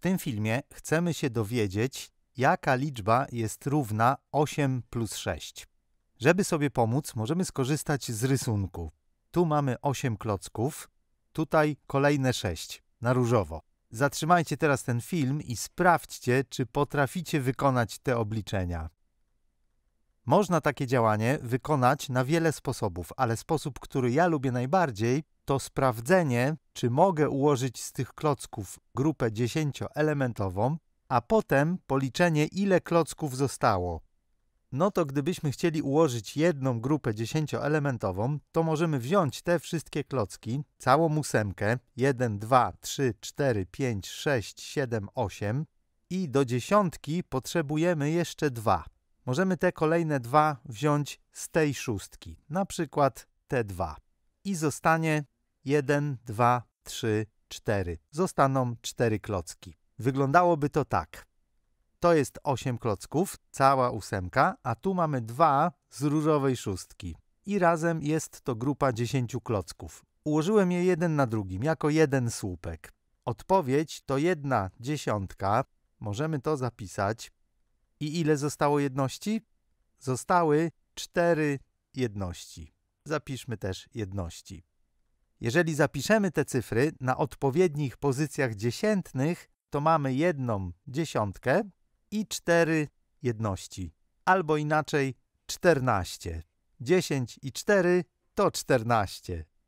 tym filmie chcemy się dowiedzieć, jaka liczba jest równa 8 plus 6. Żeby sobie pomóc, możemy skorzystać z rysunku. Tu mamy 8 klocków, tutaj kolejne 6 na różowo. Zatrzymajcie teraz ten film i sprawdźcie, czy potraficie wykonać te obliczenia. Można takie działanie wykonać na wiele sposobów, ale sposób, który ja lubię najbardziej, to sprawdzenie, czy mogę ułożyć z tych klocków grupę dziesięcioelementową, a potem policzenie, ile klocków zostało. No to gdybyśmy chcieli ułożyć jedną grupę dziesięcioelementową, to możemy wziąć te wszystkie klocki, całą ósemkę 1, 2, 3, 4, 5, 6, 7, 8 i do dziesiątki potrzebujemy jeszcze dwa możemy te kolejne dwa wziąć z tej szóstki, na przykład te dwa. I zostanie 1, 2, 3, 4. Zostaną cztery klocki. Wyglądałoby to tak. To jest 8 klocków, cała ósemka, a tu mamy dwa z różowej szóstki. I razem jest to grupa 10 klocków. Ułożyłem je jeden na drugim, jako jeden słupek. Odpowiedź to jedna dziesiątka. Możemy to zapisać i ile zostało jedności? Zostały cztery jedności. Zapiszmy też jedności. Jeżeli zapiszemy te cyfry na odpowiednich pozycjach dziesiętnych, to mamy jedną dziesiątkę i cztery jedności. Albo inaczej 14. 10 i 4 to 14.